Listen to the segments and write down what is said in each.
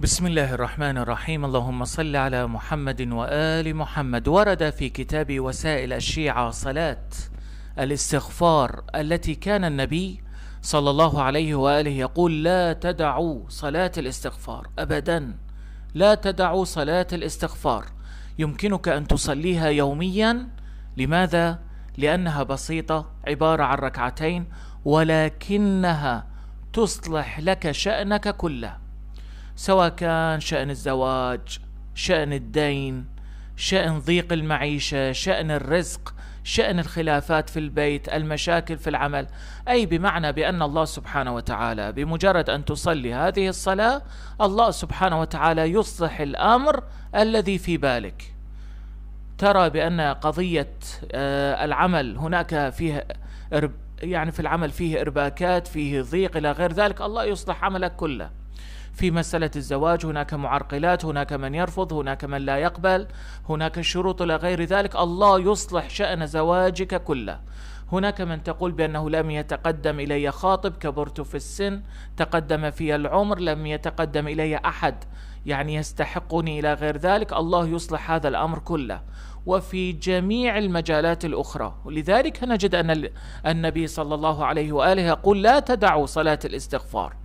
بسم الله الرحمن الرحيم اللهم صل على محمد وآل محمد ورد في كتاب وسائل الشيعة صلاة الاستغفار التي كان النبي صلى الله عليه وآله يقول لا تدعوا صلاة الاستغفار أبدا لا تدعوا صلاة الاستغفار يمكنك أن تصليها يوميا لماذا؟ لأنها بسيطة عبارة عن ركعتين ولكنها تصلح لك شأنك كله سواء كان شأن الزواج شأن الدين شأن ضيق المعيشة شأن الرزق شأن الخلافات في البيت المشاكل في العمل أي بمعنى بأن الله سبحانه وتعالى بمجرد أن تصلي هذه الصلاة الله سبحانه وتعالى يصلح الأمر الذي في بالك ترى بأن قضية آه، العمل هناك فيها يعني في العمل فيه إرباكات فيه ضيق إلى غير ذلك الله يصلح عملك كله في مسألة الزواج هناك معرقلات هناك من يرفض هناك من لا يقبل هناك شروط إلى غير ذلك الله يصلح شأن زواجك كله هناك من تقول بأنه لم يتقدم إلي خاطب كبرت في السن تقدم في العمر لم يتقدم إلي أحد يعني يستحقني إلى غير ذلك الله يصلح هذا الأمر كله وفي جميع المجالات الأخرى ولذلك نجد أن النبي صلى الله عليه وآله يقول لا تدعوا صلاة الاستغفار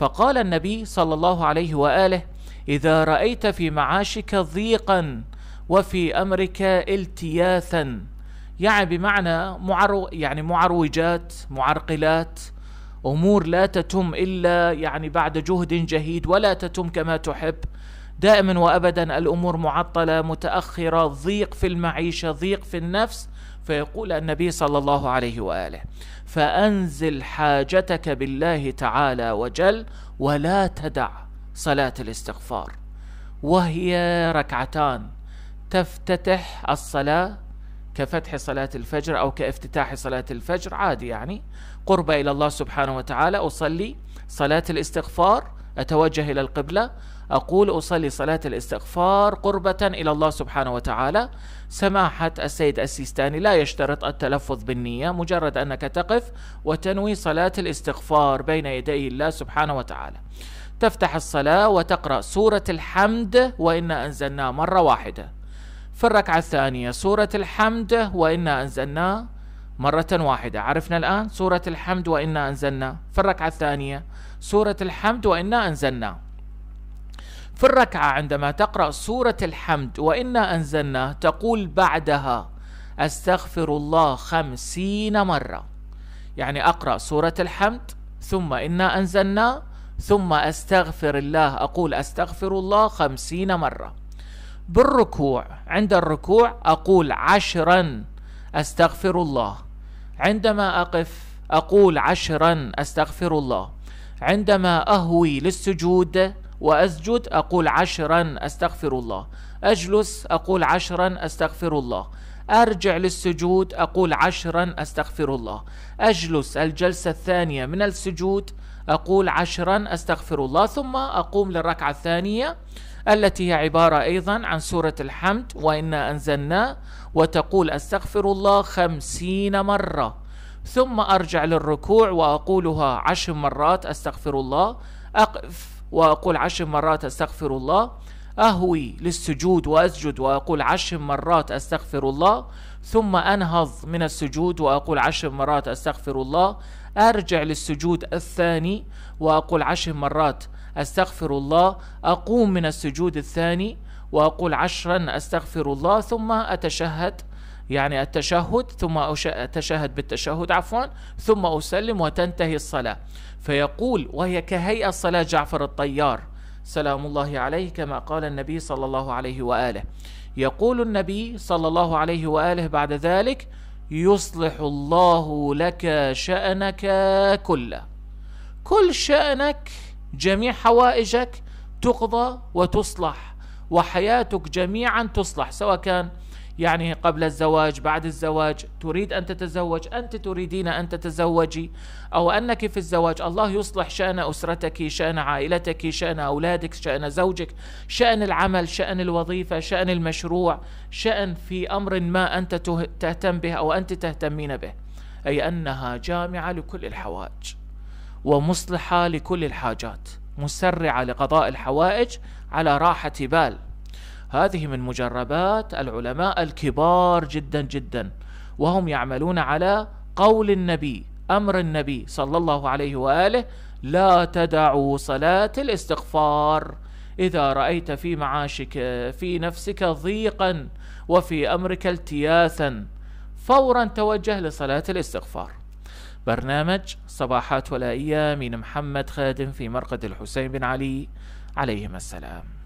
فقال النبي صلى الله عليه واله اذا رايت في معاشك ضيقا وفي امرك التياثا يعني بمعنى معرو يعني معروجات معرقلات امور لا تتم الا يعني بعد جهد جهيد ولا تتم كما تحب دائما وابدا الامور معطله متاخره ضيق في المعيشه ضيق في النفس فيقول النبي صلى الله عليه واله فانزل حاجتك بالله تعالى وجل ولا تدع صلاه الاستغفار وهي ركعتان تفتتح الصلاه كفتح صلاه الفجر او كافتتاح صلاه الفجر عادي يعني قرب الى الله سبحانه وتعالى اصلي صلاه الاستغفار أتوجه إلى القبلة أقول أصلي صلاة الاستغفار قربة إلى الله سبحانه وتعالى سماحة السيد السيستاني لا يشترط التلفظ بالنية مجرد أنك تقف وتنوي صلاة الاستغفار بين يدي الله سبحانه وتعالى تفتح الصلاة وتقرأ سورة الحمد وإنا أنزلناه مرة واحدة في الركعة الثانية سورة الحمد وإنا أنزلناه مرة واحدة عرفنا الآن سورة الحمد وإنا أنزلنا في الركعة الثانية سورة الحمد وإنا أنزلنا في الركعة عندما تقرأ سورة الحمد وإنا أنزلنا تقول بعدها أستغفر الله خمسين مرة يعني أقرأ سورة الحمد ثم إنا أنزلنا ثم أستغفر الله أقول أستغفر الله خمسين مرة بالركوع عند الركوع أقول عشرا أستغفر الله عندما أقف أقول عشرا أستغفر الله عندما أهوي للسجود وأسجد أقول عشرا أستغفر الله أجلس أقول عشرا أستغفر الله أرجع للسجود أقول عشرا أستغفر الله أجلس الجلسة الثانية من السجود أقول عشرا أستغفر الله ثم أقوم للركعة الثانية التي هي عبارة أيضا عن سورة الحمد وإنا أنزلنا وتقول أستغفر الله خمسين مرة ثم أرجع للركوع وأقولها عشر مرات أستغفر الله أقف وأقول عشر مرات أستغفر الله أهوي للسجود وأسجد وأقول عشر مرات أستغفر الله ثم أنهض من السجود وأقول عشر مرات أستغفر الله أرجع للسجود الثاني وأقول عشر مرات أستغفر الله أقوم من السجود الثاني وأقول عشرا أستغفر الله ثم أتشهد يعني التشهد ثم أتشهد بالتشهد عفوا ثم أسلم وتنتهي الصلاة فيقول وهي كهيئة صلاة جعفر الطيار سلام الله عليه كما قال النبي صلى الله عليه وآله يقول النبي صلى الله عليه وآله بعد ذلك يصلح الله لك شأنك كله كل شأنك جميع حوائجك تقضى وتصلح وحياتك جميعا تصلح سواء كان يعني قبل الزواج بعد الزواج تريد أن تتزوج أنت تريدين أن تتزوجي أو أنك في الزواج الله يصلح شأن أسرتك شأن عائلتك شأن أولادك شأن زوجك شأن العمل شأن الوظيفة شأن المشروع شأن في أمر ما أنت تهتم به أو أنت تهتمين به أي أنها جامعة لكل الحوائج ومصلحة لكل الحاجات مسرعة لقضاء الحوائج على راحة بال هذه من مجربات العلماء الكبار جدا جدا وهم يعملون على قول النبي امر النبي صلى الله عليه واله لا تدعوا صلاه الاستغفار اذا رايت في معاشك في نفسك ضيقا وفي امرك التياثا فورا توجه لصلاه الاستغفار برنامج صباحات ولائيه من محمد خادم في مرقد الحسين بن علي عليهما السلام